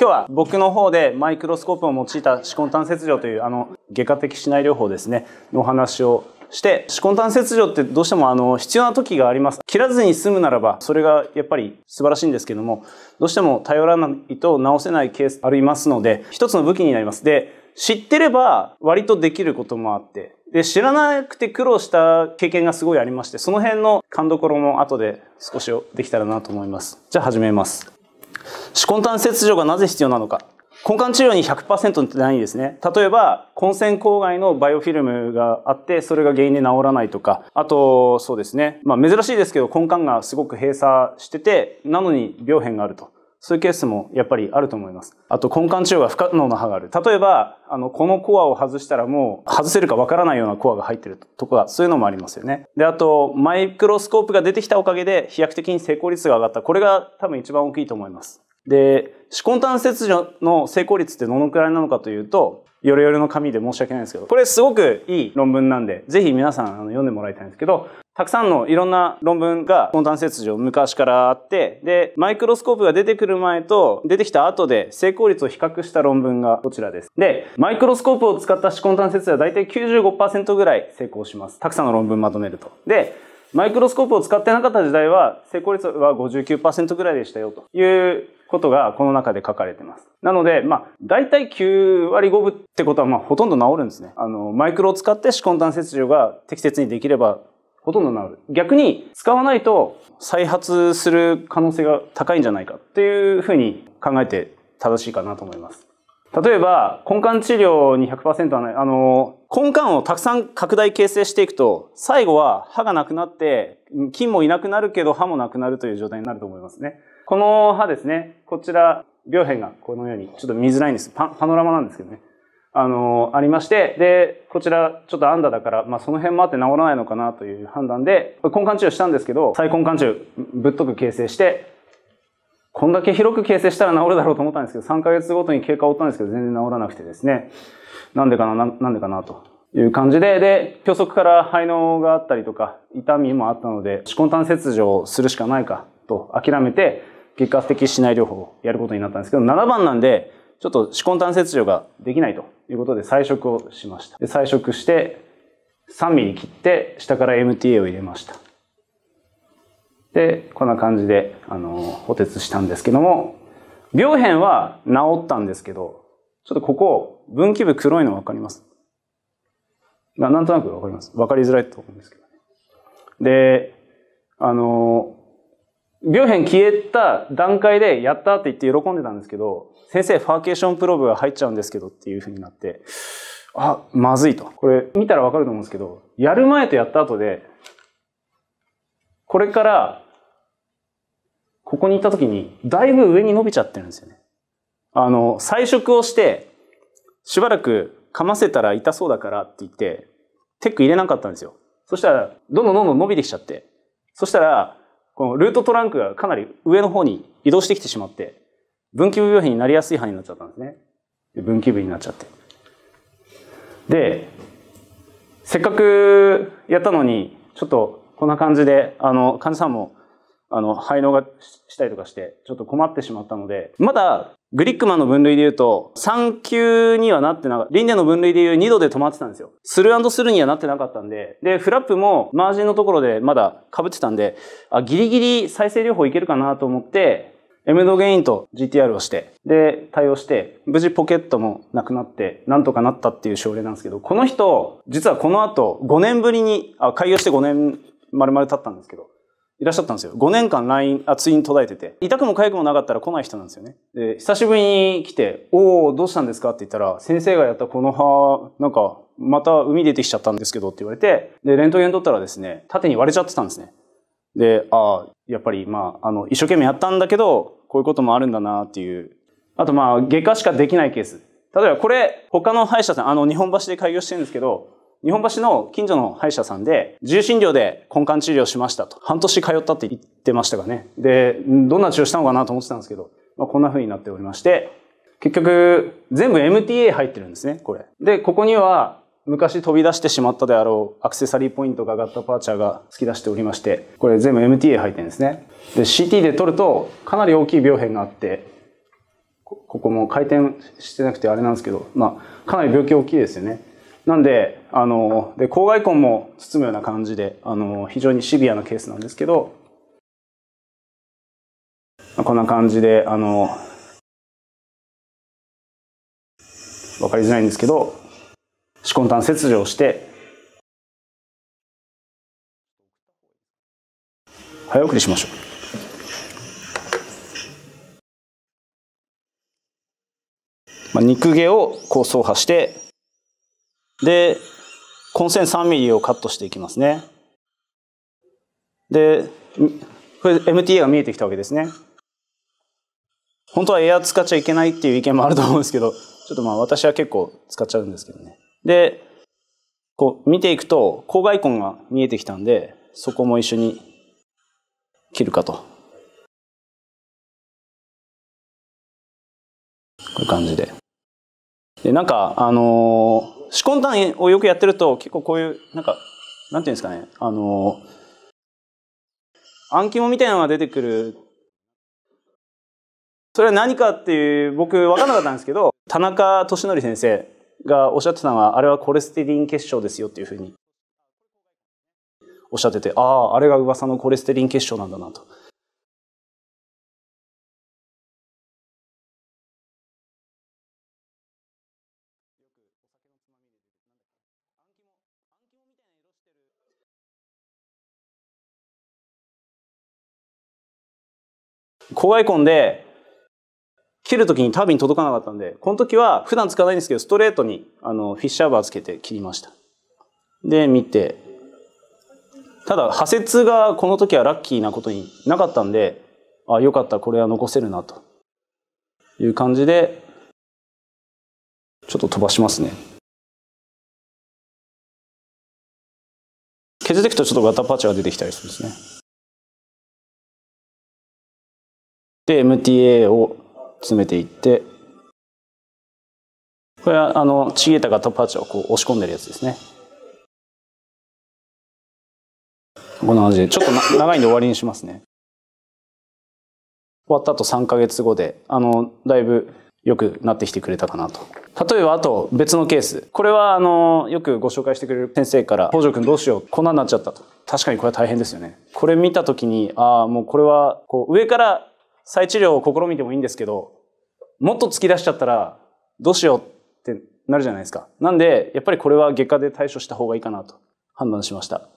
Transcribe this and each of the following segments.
今日は僕の方でマイクロスコープを用いた歯根端切除というあの外科的しない療法ですねのお話をして歯根端切除ってどうしてもあの必要な時があります切らずに済むならばそれがやっぱり素晴らしいんですけどもどうしても頼らないと治せないケースありますので一つの武器になりますで知ってれば割とできることもあってで知らなくて苦労した経験がすごいありましてその辺の勘どころも後で少しできたらなと思いますじゃあ始めます手根管切除がなぜ必要なのか。根管治療に100%ってないんですね。例えば、根線口外のバイオフィルムがあって、それが原因で治らないとか、あと、そうですね。まあ珍しいですけど、根幹がすごく閉鎖してて、なのに病変があると。そういうケースもやっぱりあると思います。あと根幹治療が不可能な歯がある。例えば、あの、このコアを外したらもう外せるかわからないようなコアが入ってるとか、そういうのもありますよね。で、あと、マイクロスコープが出てきたおかげで飛躍的に成功率が上がった。これが多分一番大きいと思います。で、手根端切除の成功率ってどのくらいなのかというと、よろよろの紙で申し訳ないんですけど、これすごくいい論文なんで、ぜひ皆さんあの読んでもらいたいんですけど、たくさんのいろんな論文が根端切除昔からあって、で、マイクロスコープが出てくる前と出てきた後で成功率を比較した論文がこちらです。で、マイクロスコープを使った手根端切除は大体95%ぐらい成功します。たくさんの論文まとめると。で、マイクロスコープを使ってなかった時代は、成功率は59%ぐらいでしたよということがこの中で書かれてます。なので、まあ、大体9割5分ってことは、まあ、ほとんど治るんですね。あの、マイクロを使って歯根断切除が適切にできれば、ほとんど治る。逆に、使わないと再発する可能性が高いんじゃないかっていうふうに考えて正しいかなと思います。例えば、根幹治療に100%はない。あの、根幹をたくさん拡大形成していくと、最後は歯がなくなって、菌もいなくなるけど歯もなくなるという状態になると思いますね。この歯ですね、こちら、両辺がこのように、ちょっと見づらいんですパ。パノラマなんですけどね。あの、ありまして、で、こちら、ちょっとアンダだから、まあ、その辺もあって治らないのかなという判断で、根幹治療したんですけど、再根幹治療、ぶっとく形成して、こんだけ広く形成したら治るだろうと思ったんですけど、3ヶ月ごとに経過を追ったんですけど、全然治らなくてですね。なんでかな、なんでかな、という感じで、で、教則から肺のがあったりとか、痛みもあったので、歯根炭切除をするしかないか、と諦めて、結果的しない療法をやることになったんですけど、7番なんで、ちょっと歯根炭切除ができないということで菜食をしました。で菜食して3ミリ切って下から MTA を入れました。で、こんな感じで、あの、補鉄したんですけども、病変は治ったんですけど、ちょっとここ、分岐部黒いの分かりますななんとなく分かります。分かりづらいと思うんですけどね。で、あの、病変消えた段階で、やったって言って喜んでたんですけど、先生、ファーケーションプローブが入っちゃうんですけどっていうふうになって、あ、まずいと。これ見たらわかると思うんですけど、やる前とやった後で、これから、ここに行った時に、だいぶ上に伸びちゃってるんですよね。あの、彩色をして、しばらく噛ませたら痛そうだからって言って、テック入れなかったんですよ。そしたら、どんどんどんどん伸びてきちゃって。そしたら、このルートトランクがかなり上の方に移動してきてしまって、分岐部病変になりやすい範囲になっちゃったんですね。で分岐部になっちゃって。で、せっかくやったのに、ちょっとこんな感じで、あの、患者さんも、あの、排脳がしたりとかして、ちょっと困ってしまったので、まだ、グリックマンの分類で言うと、3級にはなってなかった。リンネの分類で言う2度で止まってたんですよ。スルースルーにはなってなかったんで、で、フラップもマージンのところでまだ被ってたんで、あ、ギリギリ再生療法いけるかなと思って、エムドゲインと GTR をして、で、対応して、無事ポケットもなくなって、なんとかなったっていう症例なんですけど、この人、実はこの後、5年ぶりに、あ、開業して5年丸々経ったんですけど、いらっしゃったんですよ。5年間 LINE、あ、ツイン途絶えてて。痛くも痒くもなかったら来ない人なんですよね。で、久しぶりに来て、おー、どうしたんですかって言ったら、先生がやったこの葉、なんか、また海出てきちゃったんですけどって言われて、で、レントゲン取ったらですね、縦に割れちゃってたんですね。で、ああ、やっぱり、まあ、あの、一生懸命やったんだけど、こういうこともあるんだなっていう。あと、まあ、外科しかできないケース。例えばこれ、他の歯医者さん、あの、日本橋で開業してるんですけど、日本橋の近所の歯医者さんで、重心診で根幹治療しましたと。半年通ったって言ってましたがね。で、どんな治療したのかなと思ってたんですけど、まあ、こんな風になっておりまして、結局、全部 MTA 入ってるんですね、これ。で、ここには、昔飛び出してしまったであろうアクセサリーポイントがガッタパーチャーが突き出しておりまして、これ全部 MTA 入ってるんですね。で、CT で撮るとかなり大きい病変があって、ここも回転してなくてあれなんですけど、まあ、かなり病気大きいですよね。なんで、あの、で、郊外婚も包むような感じで、あの、非常にシビアなケースなんですけど、こんな感じで、あの、わかりづらいんですけど、手根端切除をして、早送りしましょう。まあ、肉毛をこう走破して、で、根線3ミリをカットしていきますね。で、これ MTA が見えてきたわけですね。本当はエア使っちゃいけないっていう意見もあると思うんですけど、ちょっとまあ私は結構使っちゃうんですけどね。で、こう見ていくと、光外根が見えてきたんで、そこも一緒に切るかと。こういう感じで。で、なんか、あのーと、仕込んだんをよくやってると、結構こういう、なんか、なんていうんですかね、あの、暗もみたいなのが出てくる。それは何かっていう、僕分かんなかったんですけど、田中俊則先生がおっしゃってたのは、あれはコレステリン結晶ですよっていうふうにおっしゃってて、ああ、あれが噂のコレステリン結晶なんだなと。郊外コンで、切るときにタービン届かなかったんで、この時は普段使わないんですけど、ストレートにあのフィッシャーバーつけて切りました。で、見て。ただ、破折がこの時はラッキーなことになかったんで、あ、よかった、これは残せるな、という感じで、ちょっと飛ばしますね。削っていくとちょっとガタパチが出てきたりするんですね。で MTA を詰めていってこれはあのちげタかトップハッチをこう押し込んでるやつですねこんな感じでちょっと長いんで終わりにしますね終わった後3か月後であのだいぶよくなってきてくれたかなと。例えばあと別のケース。これはあの、よくご紹介してくれる先生から、北条くんどうしよう、こんなになっちゃったと。確かにこれは大変ですよね。これ見た時に、ああ、もうこれは、こう上から再治療を試みてもいいんですけど、もっと突き出しちゃったら、どうしようってなるじゃないですか。なんで、やっぱりこれは外科で対処した方がいいかなと判断しました。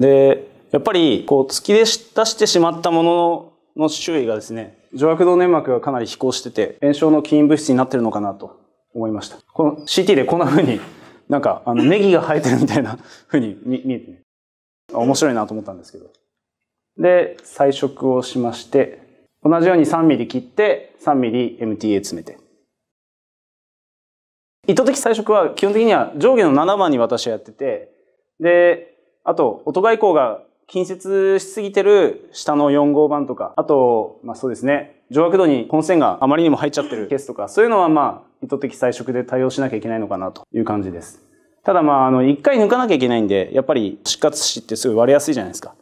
で、やっぱり、こう、突き出してしまったものの周囲がですね、上悪動粘膜がかなり飛行してて、炎症の起因物質になってるのかなと思いました。この CT でこんな風に、なんか、あの、ネギが生えてるみたいな 風に見えてね、面白いなと思ったんですけど。で、彩食をしまして、同じように 3mm 切って 3mmMTA 詰めて。意図的彩色は基本的には上下の7番に私はやってて、で、あと、音外光が近接しすぎてる下の4号板とか、あと、まあそうですね、上角度に本線があまりにも入っちゃってるケースとか、そういうのはまあ意図的彩色で対応しなきゃいけないのかなという感じです。ただまあ、あの、一回抜かなきゃいけないんで、やっぱり失活死ってすごい割れやすいじゃないですか。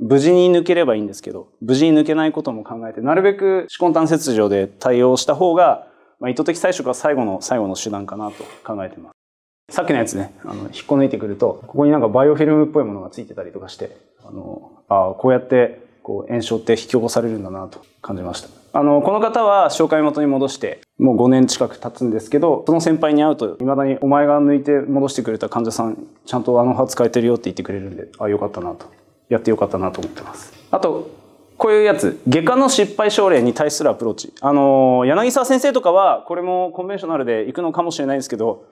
無事に抜ければいいんですけど、無事に抜けないことも考えて、なるべく手根端切除で対応した方が、まあ、意図的採食は最後の最後の手段かなと考えてます。さっきのやつね、あの、引っこ抜いてくると、ここになんかバイオフィルムっぽいものがついてたりとかして、あの、ああ、こうやって、こう、炎症って引き起こされるんだなと感じました。あの、この方は紹介元に戻して、もう5年近く経つんですけど、その先輩に会うと、未だにお前が抜いて戻してくれた患者さん、ちゃんとあの歯使えてるよって言ってくれるんで、ああ、よかったなとやってよかったなと思ってます。あと、こういうやつ、外科の失敗症例に対するアプローチ。あの、柳沢先生とかは、これもコンベンショナルで行くのかもしれないですけど、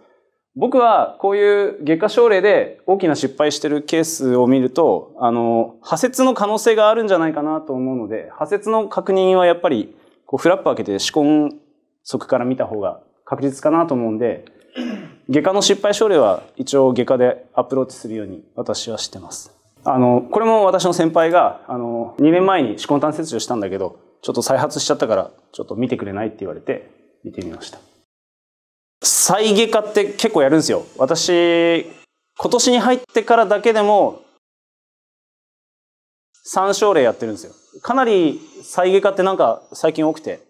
僕はこういう外科症例で大きな失敗してるケースを見ると、あの、破切の可能性があるんじゃないかなと思うので、破折の確認はやっぱり、こうフラップ開けて試根側から見た方が確実かなと思うんで、外科の失敗症例は一応外科でアプローチするように私はしてます。あの、これも私の先輩が、あの、2年前に手根端切除したんだけど、ちょっと再発しちゃったから、ちょっと見てくれないって言われて、見てみました。再外科って結構やるんですよ。私、今年に入ってからだけでも、3症例やってるんですよ。かなり再外科ってなんか最近多くて。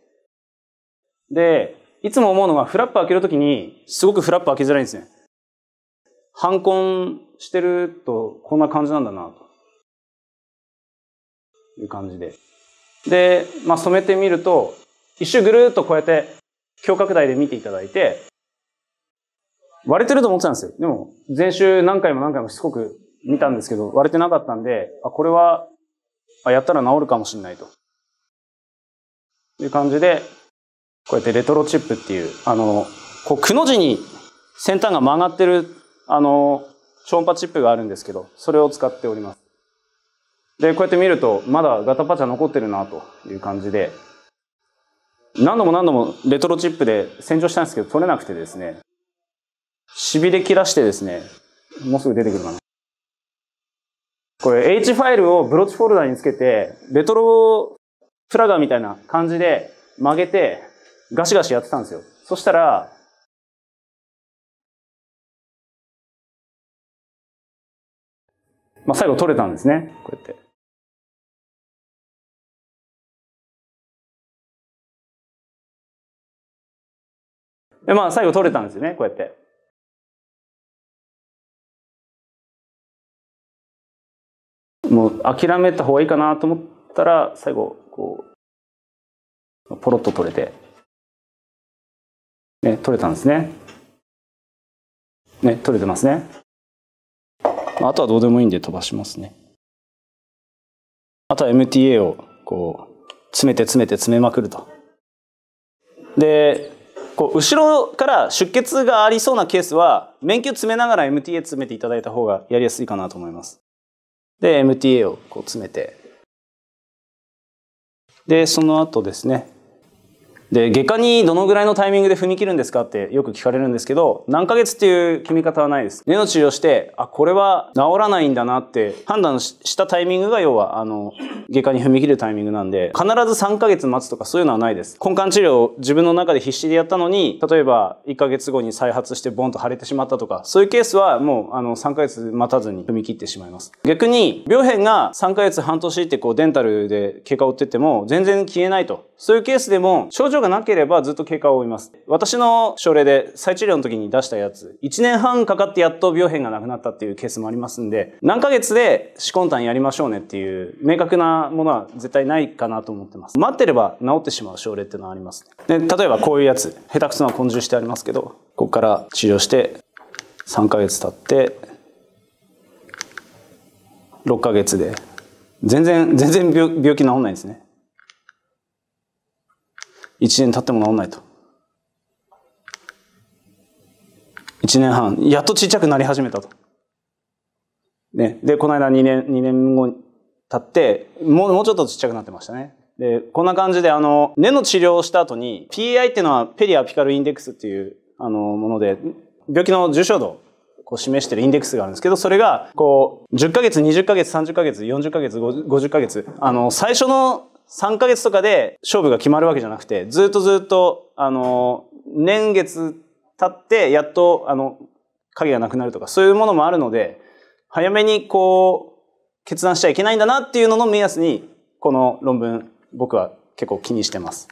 で、いつも思うのがフラップ開けるときに、すごくフラップ開けづらいんですね。ハンコンしてるとこんな感じなんだなという感じで。で、まあ、染めてみると一周ぐるっとこうやって強拡大で見ていただいて割れてると思ってたんですよ。でも前週何回も何回もしつこく見たんですけど割れてなかったんであこれはあやったら治るかもしれないと。いう感じでこうやってレトロチップっていうあのこうくの字に先端が曲がってるあの超音波チップがあるんですけど、それを使っております。で、こうやって見ると、まだガタパチャ残ってるなという感じで、何度も何度もレトロチップで洗浄したんですけど、取れなくてですね、痺れ切らしてですね、もうすぐ出てくるかな。これ H ファイルをブロッチフォルダにつけて、レトロプラガーみたいな感じで曲げて、ガシガシやってたんですよ。そしたら、まあ、最後取れたんですねこうやって。でまあ最後取れたんですよねこうやって。もう諦めた方がいいかなと思ったら最後こうポロッと取れて、ね、取れたんですね。ね取れてますね。あとはどうでもいいんで飛ばしますねあとは MTA をこう詰めて詰めて詰めまくるとでこう後ろから出血がありそうなケースは免許詰めながら MTA 詰めていただいた方がやりやすいかなと思いますで MTA をこう詰めてでその後ですねで、外科にどのぐらいのタイミングで踏み切るんですかってよく聞かれるんですけど、何ヶ月っていう決め方はないです。根の治療して、あ、これは治らないんだなって判断したタイミングが要は、あの、外科に踏み切るタイミングなんで、必ず3ヶ月待つとかそういうのはないです。根幹治療を自分の中で必死でやったのに、例えば1ヶ月後に再発してボンと腫れてしまったとか、そういうケースはもう、あの、3ヶ月待たずに踏み切ってしまいます。逆に、病変が3ヶ月半年ってこうデンタルで経過を追ってっても全然消えないと。そういうケースでも、症状がなければずっと経過を追います。私の症例で再治療の時に出したやつ、1年半かかってやっと病変がなくなったっていうケースもありますんで、何ヶ月で試根炭やりましょうねっていう明確なものは絶対ないかなと思ってます。待ってれば治ってしまう症例っていうのはあります、で、例えばこういうやつ、下手くそな根性してありますけど、ここから治療して3ヶ月経って、6ヶ月で全然全然病気治んないですね1年経っても治んないと。1年半、やっとちっちゃくなり始めたと。ね。で、この間2年、2年後経って、もう、もうちょっとちっちゃくなってましたね。で、こんな感じで、あの、根の治療をした後に、p i っていうのはペリアピカルインデックスっていう、あの、もので、病気の重症度を示してるインデックスがあるんですけど、それが、こう、10ヶ月、20ヶ月、30ヶ月、40ヶ月、50ヶ月、あの、最初の3ヶ月とかで勝負が決まるわけじゃなくて、ずっとずっと、あの、年月経って、やっと、あの、影がなくなるとか、そういうものもあるので、早めにこう、決断しちゃいけないんだなっていうのの目安に、この論文、僕は結構気にしてます。